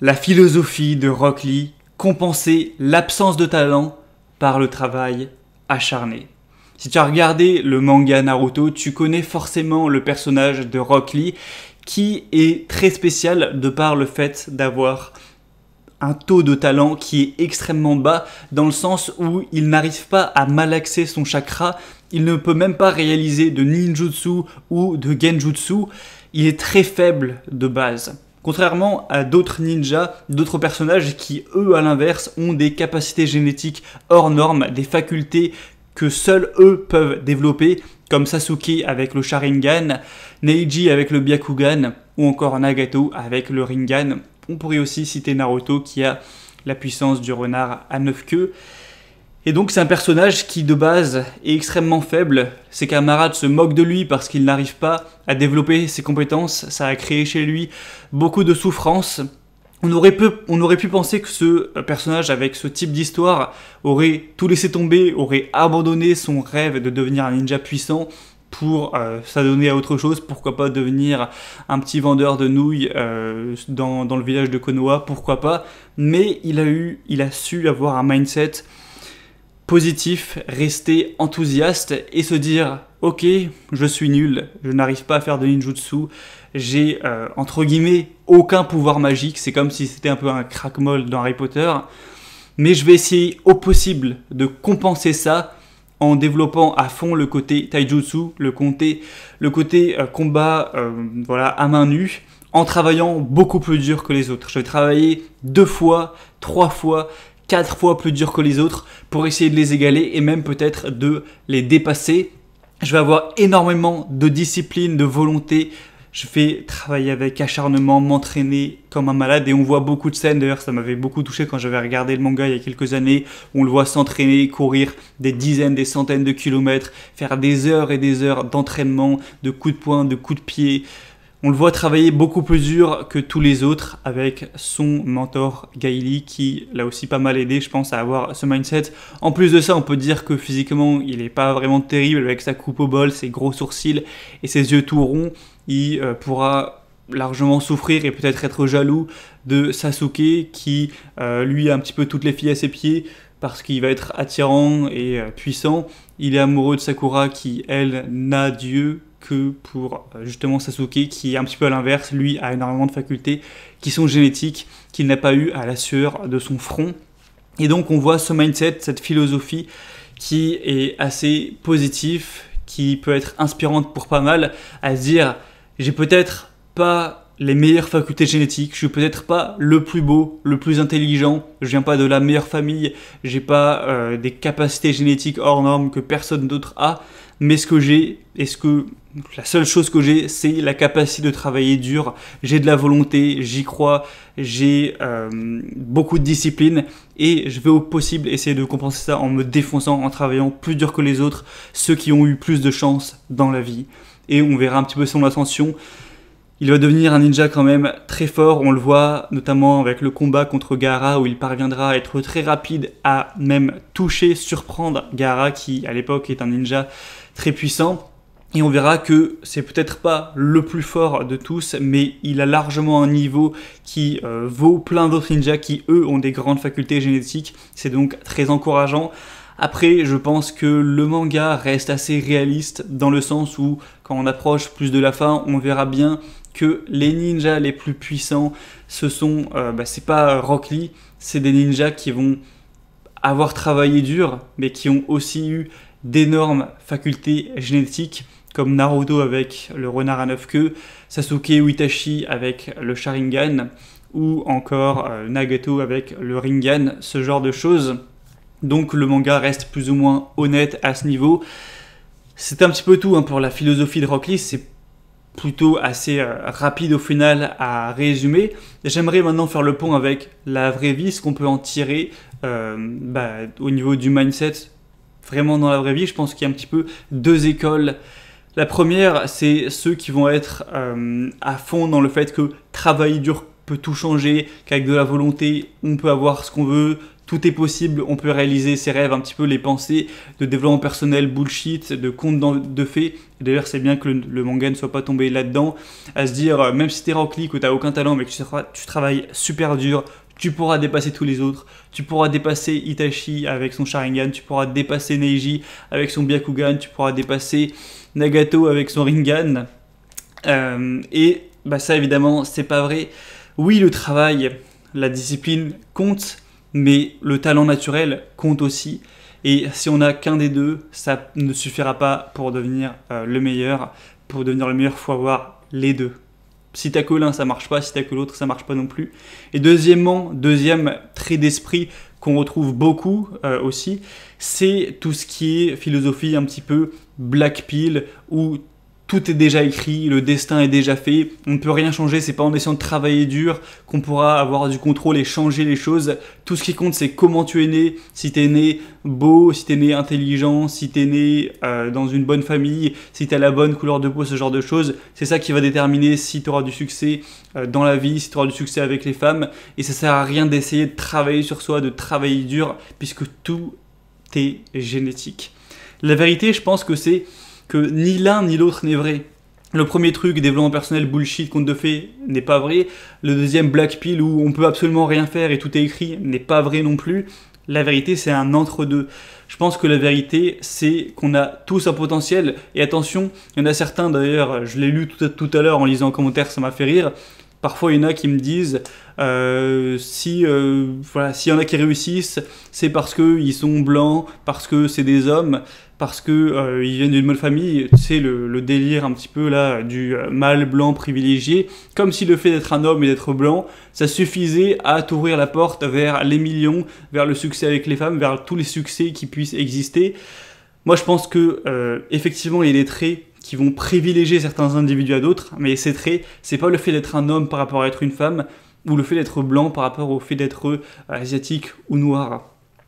La philosophie de Rock Lee, compenser l'absence de talent par le travail acharné. Si tu as regardé le manga Naruto, tu connais forcément le personnage de Rock Lee qui est très spécial de par le fait d'avoir un taux de talent qui est extrêmement bas dans le sens où il n'arrive pas à malaxer son chakra, il ne peut même pas réaliser de ninjutsu ou de genjutsu, il est très faible de base. Contrairement à d'autres ninjas, d'autres personnages qui, eux, à l'inverse, ont des capacités génétiques hors normes, des facultés que seuls eux peuvent développer, comme Sasuke avec le Sharingan, Neiji avec le Byakugan, ou encore Nagato avec le Ringan. On pourrait aussi citer Naruto qui a la puissance du renard à 9 queues. Et donc c'est un personnage qui de base est extrêmement faible, ses camarades se moquent de lui parce qu'il n'arrive pas à développer ses compétences, ça a créé chez lui beaucoup de souffrance. On aurait, pu, penser que ce euh, personnage avec ce type d'histoire aurait tout laissé tomber, aurait abandonné son rêve de devenir un ninja puissant pour euh, s'adonner à autre chose, pourquoi pas devenir un petit vendeur de nouilles euh, dans, le village de Konoha, pourquoi pas, mais il a eu, il a su avoir un mindset positif, rester enthousiaste et se dire ok, je suis nul, je n'arrive pas à faire de ninjutsu, j'ai euh, entre guillemets aucun pouvoir magique, c'est comme si c'était un peu un crackmole dans Harry Potter, mais je vais essayer au possible de compenser ça en développant à fond le côté taijutsu, le côté, le côté euh, combat euh, voilà, à main nue, en travaillant beaucoup plus dur que les autres. Je vais travailler deux fois, trois fois, 4 fois plus dur que les autres pour essayer de les égaler et même peut-être de les dépasser. Je vais avoir énormément de discipline, de volonté, je vais travailler avec acharnement, m'entraîner comme un malade. Et on voit beaucoup de scènes, d'ailleurs ça m'avait beaucoup touché quand j'avais regardé le manga il y a quelques années, on le voit s'entraîner, courir des dizaines, des centaines de kilomètres, faire des heures et des heures d'entraînement, de coups de poing, de coups de pied, on le voit travailler beaucoup plus dur que tous les autres avec son mentor Gaili qui l'a aussi pas mal aidé, je pense, à avoir ce mindset. En plus de ça, on peut dire que physiquement, il n'est pas vraiment terrible avec sa coupe au bol, ses gros sourcils et ses yeux tout ronds. Il euh, pourra largement souffrir et peut-être être jaloux de Sasuke qui, euh, lui, a un petit peu toutes les filles à ses pieds parce qu'il va être attirant et euh, puissant. Il est amoureux de Sakura qui, elle, n'a Dieu que pour euh, justement Sasuke qui est un petit peu à l'inverse, lui a énormément de facultés qui sont génétiques, qu'il n'a pas eu à la sueur de son front. Et donc on voit ce mindset, cette philosophie qui est assez positif, qui peut être inspirante pour pas mal, à se dire j'ai peut-être pas les meilleures facultés génétiques, je suis peut-être pas le plus beau, le plus intelligent, je viens pas de la meilleure famille, j'ai pas euh, des capacités génétiques hors normes que personne d'autre a, mais ce que j'ai, est ce que la seule chose que j'ai, c'est la capacité de travailler dur. J'ai de la volonté, j'y crois, j'ai euh, beaucoup de discipline et je vais au possible essayer de compenser ça en me défonçant, en travaillant plus dur que les autres, ceux qui ont eu plus de chance dans la vie. Et on verra un petit peu son ascension. Il va devenir un ninja quand même très fort, on le voit notamment avec le combat contre Gaara où il parviendra à être très rapide à même toucher, surprendre Gaara qui à l'époque est un ninja très puissant. Et on verra que c'est peut-être pas le plus fort de tous, mais il a largement un niveau qui euh, vaut plein d'autres ninjas qui, eux, ont des grandes facultés génétiques. C'est donc très encourageant. Après, je pense que le manga reste assez réaliste dans le sens où, quand on approche plus de la fin, on verra bien que les ninjas les plus puissants, ce sont, euh, bah, c'est pas Rock Lee, c'est des ninjas qui vont avoir travaillé dur, mais qui ont aussi eu d'énormes facultés génétiques comme Naruto avec le renard à neuf queues, Sasuke ou Itachi avec le Sharingan, ou encore euh, Nagato avec le Ringan, ce genre de choses. Donc le manga reste plus ou moins honnête à ce niveau. C'est un petit peu tout hein, pour la philosophie de Rock Lee, c'est plutôt assez euh, rapide au final à résumer. J'aimerais maintenant faire le pont avec la vraie vie, ce qu'on peut en tirer euh, bah, au niveau du mindset vraiment dans la vraie vie, je pense qu'il y a un petit peu deux écoles. La première, c'est ceux qui vont être euh, à fond dans le fait que travailler dur peut tout changer, qu'avec de la volonté, on peut avoir ce qu'on veut, tout est possible, on peut réaliser ses rêves, un petit peu les pensées de développement personnel, bullshit, de contes de fées. D'ailleurs, c'est bien que le, manga ne soit pas tombé là-dedans, à se dire, euh, même si t'es rock que ou t'as aucun talent, mais que tu travailles super dur, tu pourras dépasser tous les autres, tu pourras dépasser Itachi avec son Sharingan, tu pourras dépasser Neiji avec son Byakugan, tu pourras dépasser Nagato avec son Ringan. Euh, et bah ça évidemment c'est pas vrai. Oui le travail, la discipline compte, mais le talent naturel compte aussi. Et si on n'a qu'un des deux, ça ne suffira pas pour devenir euh, le meilleur. Pour devenir le meilleur, il faut avoir les deux. Si t'as que l'un, ça marche pas. Si t'as que l'autre, ça marche pas non plus. Et deuxièmement, deuxième trait d'esprit qu'on retrouve beaucoup euh, aussi, c'est tout ce qui est philosophie un petit peu black pill ou tout est déjà écrit, le destin est déjà fait, on ne peut rien changer, c'est pas en essayant de travailler dur qu'on pourra avoir du contrôle et changer les choses. Tout ce qui compte c'est comment tu es né, si tu es né beau, si tu es né intelligent, si tu es né euh, dans une bonne famille, si tu as la bonne couleur de peau, ce genre de choses. C'est ça qui va déterminer si tu auras du succès euh, dans la vie, si tu auras du succès avec les femmes. Et ça sert à rien d'essayer de travailler sur soi, de travailler dur, puisque tout est génétique. La vérité, je pense que c'est que ni l'un ni l'autre n'est vrai. Le premier truc, développement personnel, bullshit, conte de fées, n'est pas vrai. Le deuxième, black pill, où on peut absolument rien faire et tout est écrit, n'est pas vrai non plus. La vérité, c'est un entre-deux. Je pense que la vérité, c'est qu'on a tous un potentiel. Et attention, il y en a certains d'ailleurs, je l'ai lu tout à, tout à l'heure en lisant un commentaire, ça m'a fait rire. Parfois, il y en a qui me disent euh, si euh, voilà, s'il y en a qui réussissent, c'est parce que qu'ils sont blancs, parce que c'est des hommes, parce que euh, ils viennent d'une bonne famille. C'est le, délire un petit peu là du mâle blanc privilégié, comme si le fait d'être un homme et d'être blanc, ça suffisait à t'ouvrir la porte vers les millions, vers le succès avec les femmes, vers tous les succès qui puissent exister. Moi, je pense que effectivement, il est très qui vont privilégier certains individus à d'autres, mais ces traits, c'est pas le fait d'être un homme par rapport à être une femme, ou le fait d'être blanc par rapport au fait d'être euh, asiatique ou noir.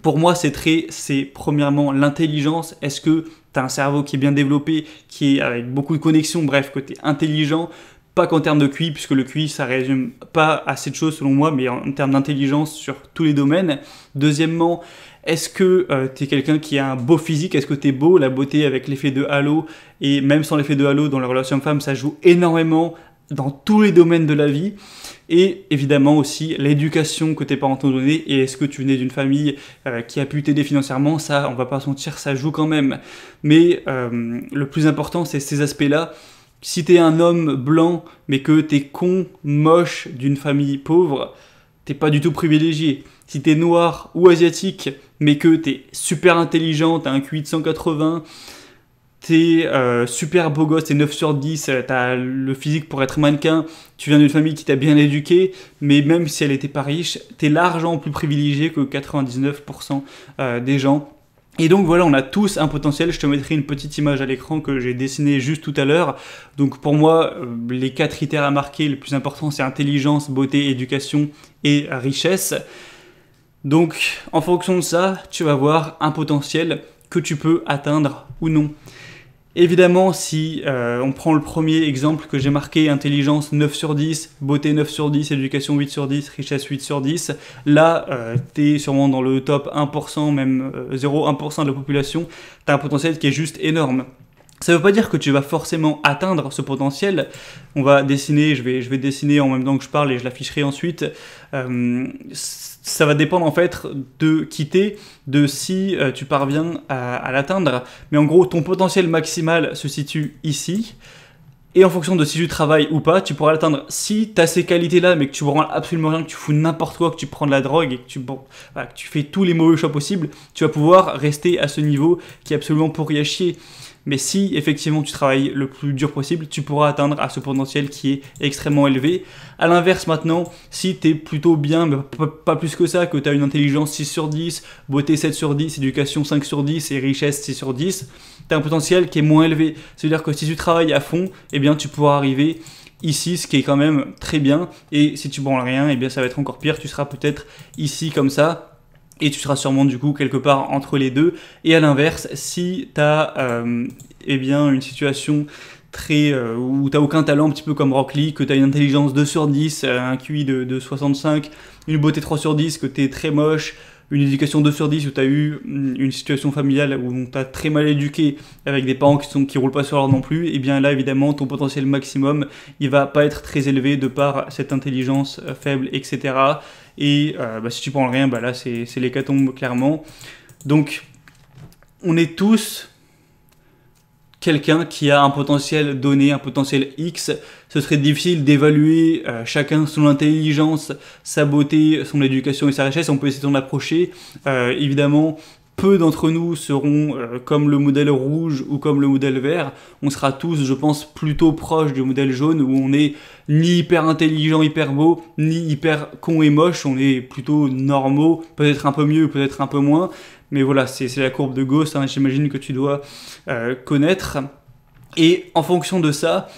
Pour moi, ces traits, c'est premièrement l'intelligence. Est-ce que tu as un cerveau qui est bien développé, qui est avec beaucoup de connexions, bref, côté intelligent, pas qu'en termes de QI, puisque le QI, ça résume pas assez de choses selon moi, mais en termes d'intelligence sur tous les domaines. Deuxièmement, est-ce que euh, tu es quelqu'un qui a un beau physique Est-ce que tu es beau La beauté avec l'effet de halo, et même sans l'effet de halo, dans la relation femme, ça joue énormément dans tous les domaines de la vie. Et évidemment aussi l'éducation que tes parents t'ont donnée et est-ce que tu venais d'une famille euh, qui a pu t'aider financièrement, ça on va pas sentir, ça joue quand même. Mais euh, le plus important c'est ces aspects-là. Si es un homme blanc mais que t'es con, moche d'une famille pauvre, t'es pas du tout privilégié si t'es noir ou asiatique, mais que t'es super intelligent, t'as un QI de 180, t'es euh, super beau gosse, t'es 9 sur 10, euh, t'as le physique pour être mannequin, tu viens d'une famille qui t'a bien éduqué, mais même si elle était pas riche, t'es l'argent plus privilégié que 99% euh, des gens. Et donc voilà, on a tous un potentiel. Je te mettrai une petite image à l'écran que j'ai dessinée juste tout à l'heure. Donc pour moi, les quatre critères à marquer, le plus important, c'est intelligence, beauté, éducation et richesse. Donc en fonction de ça, tu vas voir un potentiel que tu peux atteindre ou non. Évidemment, si euh, on prend le premier exemple que j'ai marqué, intelligence 9 sur 10, beauté 9 sur 10, éducation 8 sur 10, richesse 8 sur 10, là, euh, tu es sûrement dans le top 1%, même 0,1% euh, de la population, tu as un potentiel qui est juste énorme. Ça ne veut pas dire que tu vas forcément atteindre ce potentiel. On va dessiner, je vais, je vais dessiner en même temps que je parle et je l'afficherai ensuite. Euh, ça va dépendre en fait de quitter, de si euh, tu parviens à, l'atteindre. Mais en gros, ton potentiel maximal se situe ici. Et en fonction de si tu travailles ou pas, tu pourras l'atteindre. Si tu as ces qualités-là, mais que tu ne rends absolument rien, que tu fous n'importe quoi, que tu prends de la drogue et que tu, bon, que tu fais tous les mauvais choix possibles, tu vas pouvoir rester à ce niveau qui est absolument pourri à chier. Mais si effectivement tu travailles le plus dur possible, tu pourras atteindre à ce potentiel qui est extrêmement élevé. À l'inverse maintenant, si tu es plutôt bien, mais pas plus que ça, que tu as une intelligence 6 sur 10, beauté 7 sur 10, éducation 5 sur 10 et richesse 6 sur 10, tu as un potentiel qui est moins élevé. C'est-à-dire que si tu travailles à fond, eh bien tu pourras arriver ici, ce qui est quand même très bien. Et si tu branles rien, eh bien ça va être encore pire. Tu seras peut-être ici comme ça, et tu seras sûrement du coup quelque part entre les deux. Et à l'inverse, si tu as euh, eh bien, une situation très, euh, où tu aucun talent, un petit peu comme Rock Lee, que tu as une intelligence 2 sur 10, euh, un QI de, de 65, une beauté 3 sur 10, que tu es très moche, une éducation 2 sur 10 où tu as eu mm, une situation familiale où on t'a très mal éduqué avec des parents qui sont qui roulent pas sur l'or non plus, et eh bien là évidemment ton potentiel maximum il va pas être très élevé de par cette intelligence faible, etc. Et euh, bah, si tu prends rien, bah, là, c'est l'hécatombe, clairement. Donc, on est tous quelqu'un qui a un potentiel donné, un potentiel X. Ce serait difficile d'évaluer euh, chacun son intelligence, sa beauté, son éducation et sa richesse. On peut essayer d'en approcher. Euh, évidemment, peu d'entre nous seront euh, comme le modèle rouge ou comme le modèle vert. On sera tous, je pense, plutôt proche du modèle jaune où on est ni hyper intelligent, hyper beau, ni hyper con et moche. On est plutôt normaux, peut-être un peu mieux, peut-être un peu moins. Mais voilà, c'est la courbe de Gauss, hein, j'imagine que tu dois euh, connaître. Et en fonction de ça,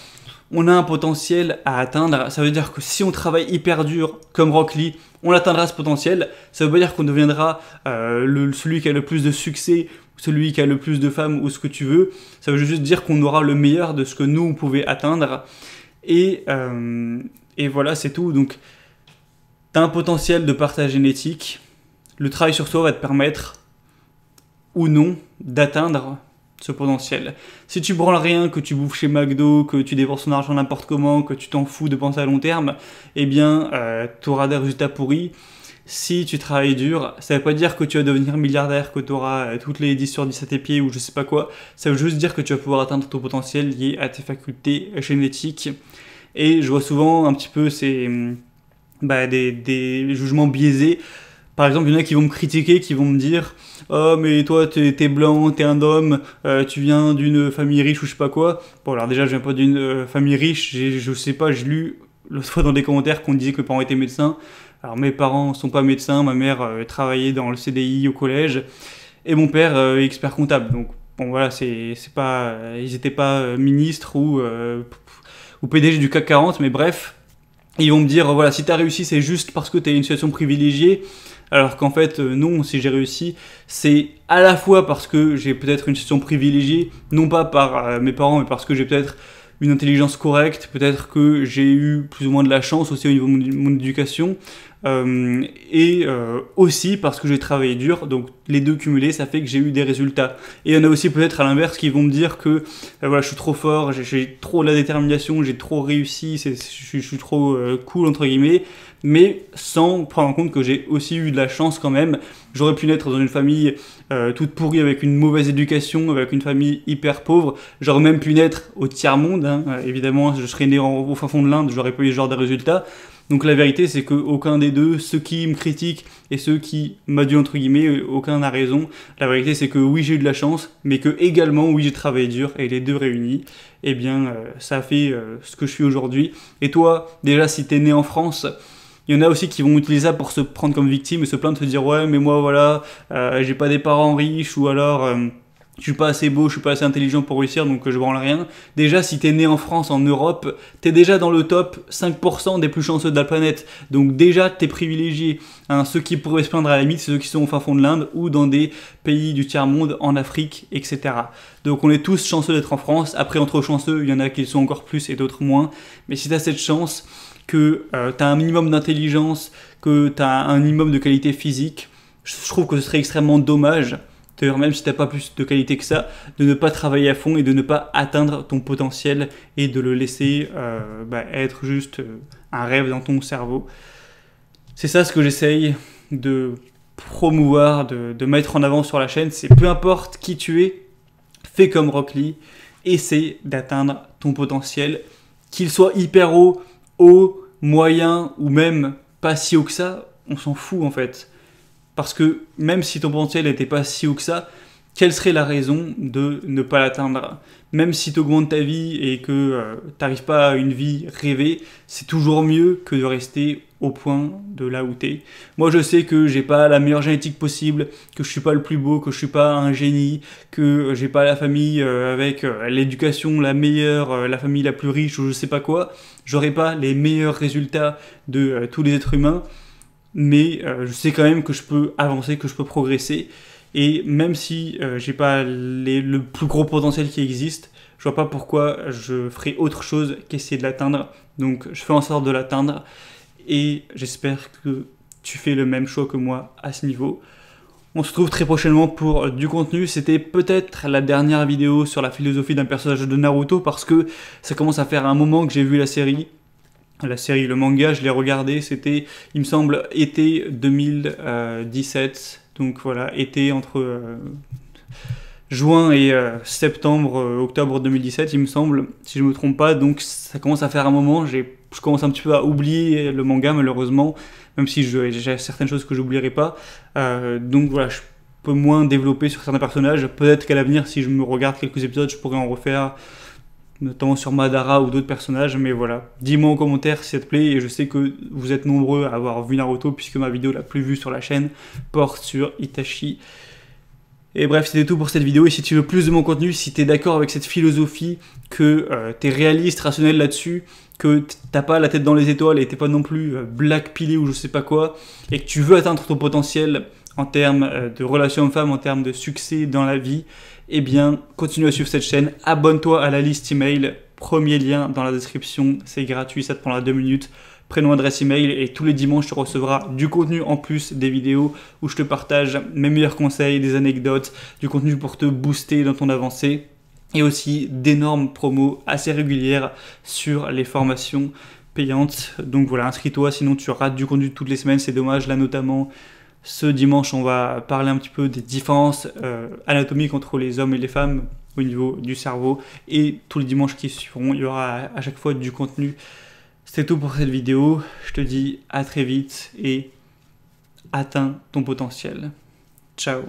on a un potentiel à atteindre. Ça veut dire que si on travaille hyper dur comme Rock Lee, on atteindra ce potentiel. Ça veut pas dire qu'on deviendra euh, celui qui a le plus de succès, celui qui a le plus de femmes ou ce que tu veux. Ça veut juste dire qu'on aura le meilleur de ce que nous, on pouvait atteindre. Et, euh, voilà, c'est tout. Donc, tu as un potentiel de partage génétique. Le travail sur soi va te permettre ou non d'atteindre ce potentiel. Si tu branles rien, que tu bouffes chez McDo, que tu dépenses ton argent n'importe comment, que tu t'en fous de penser à long terme, eh bien, euh, tu auras des résultats pourris. Si tu travailles dur, ça ne veut pas dire que tu vas devenir milliardaire, que tu auras euh, toutes les 10 sur 10 à tes pieds ou je sais pas quoi. Ça veut juste dire que tu vas pouvoir atteindre ton potentiel lié à tes facultés génétiques. Et je vois souvent un petit peu ces, hum, bah, des, des jugements biaisés par exemple, il y en a qui vont me critiquer, qui vont me dire Oh, mais toi, t'es es blanc, t'es un homme, euh, tu viens d'une famille riche ou je sais pas quoi. Bon, alors déjà, je viens pas d'une euh, famille riche, je sais pas, je lu l'autre fois dans des commentaires qu'on disait que mes parents étaient médecins. Alors, mes parents sont pas médecins, ma mère euh, travaillait dans le CDI au collège, et mon père est expert comptable. Donc, bon, voilà, c'est pas. ils étaient pas ministres ou, ou PDG du CAC 40, mais bref. ils vont me dire, voilà, si t'as réussi, c'est juste parce que t'es une situation privilégiée alors qu'en fait euh, non, si j'ai réussi, c'est à la fois parce que j'ai peut-être une situation privilégiée, non pas par euh, mes parents, mais parce que j'ai peut-être une intelligence correcte, peut-être que j'ai eu plus ou moins de la chance aussi au niveau de mon, éducation, euh, et euh, aussi parce que j'ai travaillé dur, donc les deux cumulés, ça fait que j'ai eu des résultats. Et il y en a aussi peut-être à l'inverse qui vont me dire que euh, voilà, je suis trop fort, j'ai trop de la détermination, j'ai trop réussi, je, je, suis trop cool entre guillemets, mais sans prendre en compte que j'ai aussi eu de la chance quand même. J'aurais pu naître dans une famille euh, toute pourrie avec une mauvaise éducation, avec une famille hyper pauvre. J'aurais même pu naître au tiers-monde, hein. euh, évidemment, je serais né au fin fond de l'Inde, j'aurais pas eu ce genre de résultats. Donc la vérité, c'est qu'aucun des deux, ceux qui me critiquent et ceux qui m'adulent entre guillemets, euh, aucun n'a raison. La vérité, c'est que oui, j'ai eu de la chance, mais que également, oui, j'ai travaillé dur et les deux réunis, eh bien, ça fait ce que je suis aujourd'hui. Et toi, déjà, si t'es né en France, il y en a aussi qui vont utiliser ça pour se prendre comme victime et se plaindre, se dire ouais mais moi voilà, euh, j'ai pas des parents riches ou alors euh, je suis pas assez beau, je suis pas assez intelligent pour réussir donc euh, je branle rien. Déjà si t'es né en France, en Europe, t'es déjà dans le top 5% des plus chanceux de la planète. Donc déjà t'es privilégié. Hein. ceux qui pourraient se plaindre à la limite, c'est ceux qui sont au fin fond de l'Inde ou dans des pays du tiers-monde, en Afrique, etc. Donc on est tous chanceux d'être en France. Après entre chanceux, il y en a qui sont encore plus et d'autres moins. Mais si t'as cette chance que euh, tu as un minimum d'intelligence, que tu as un minimum de qualité physique, je trouve que ce serait extrêmement dommage, même si tu n'as pas plus de qualité que ça, de ne pas travailler à fond et de ne pas atteindre ton potentiel et de le laisser euh, bah, être juste euh, un rêve dans ton cerveau. C'est ça ce que j'essaye de promouvoir, de, mettre en avant sur la chaîne, c'est peu importe qui tu es, fais comme Rock Lee, essaie d'atteindre ton potentiel, qu'il soit hyper haut, haut, moyen ou même pas si haut que ça, on s'en fout en fait. Parce que même si ton potentiel n'était pas si haut que ça, quelle serait la raison de ne pas l'atteindre Même si tu augmentes ta vie et que euh, tu n'arrives pas à une vie rêvée, c'est toujours mieux que de rester au point de là où Moi, je sais que j'ai pas la meilleure génétique possible, que je suis pas le plus beau, que je suis pas un génie, que j'ai pas la famille euh, avec euh, l'éducation la meilleure, euh, la famille la plus riche ou je sais pas quoi. J'aurai pas les meilleurs résultats de tous les êtres humains, mais je sais quand même que je peux avancer, que je peux progresser. Et même si j'ai pas le plus gros potentiel qui existe, je vois pas pourquoi je ferais autre chose qu'essayer de l'atteindre. Donc, je fais en sorte de l'atteindre et j'espère que tu fais le même choix que moi à ce niveau. On se retrouve très prochainement pour du contenu. C'était peut-être la dernière vidéo sur la philosophie d'un personnage de Naruto parce que ça commence à faire un moment que j'ai vu la série. La série, le manga, je l'ai regardé, c'était, il me semble, été 2017. Donc voilà, été entre euh, juin et euh, septembre, euh, octobre 2017, il me semble, si je me trompe pas. Donc ça commence à faire un moment, j'ai je commence un petit peu à oublier le manga malheureusement, même si j'ai certaines choses que j'oublierai pas. Euh, donc voilà, je peux moins développer sur certains personnages. Peut-être qu'à l'avenir, si je me regarde quelques épisodes, je pourrais en refaire, notamment sur Madara ou d'autres personnages. Mais voilà, dis-moi en commentaire si ça te plaît. Et je sais que vous êtes nombreux à avoir vu Naruto, puisque ma vidéo la plus vue sur la chaîne porte sur Itachi et bref, c'était tout pour cette vidéo. Et si tu veux plus de mon contenu, si tu es d'accord avec cette philosophie, que euh, tu es réaliste, rationnel là-dessus, que t'as pas la tête dans les étoiles et t'es pas non plus euh, black pilé ou je sais pas quoi, et que tu veux atteindre ton potentiel en termes euh, de relations hommes-femmes, en termes de succès dans la vie, eh bien, continue à suivre cette chaîne. Abonne-toi à la liste email. Premier lien dans la description. C'est gratuit, ça te prendra deux minutes prénom, adresse email et tous les dimanches tu recevras du contenu en plus des vidéos où je te partage mes meilleurs conseils, des anecdotes, du contenu pour te booster dans ton avancée et aussi d'énormes promos assez régulières sur les formations payantes. Donc voilà, inscris-toi, sinon tu rates du contenu toutes les semaines, c'est dommage. Là notamment, ce dimanche, on va parler un petit peu des différences euh, anatomiques entre les hommes et les femmes au niveau du cerveau. Et tous les dimanches qui suivront, il y aura à chaque fois du contenu c'est tout pour cette vidéo. Je te dis à très vite et atteins ton potentiel. Ciao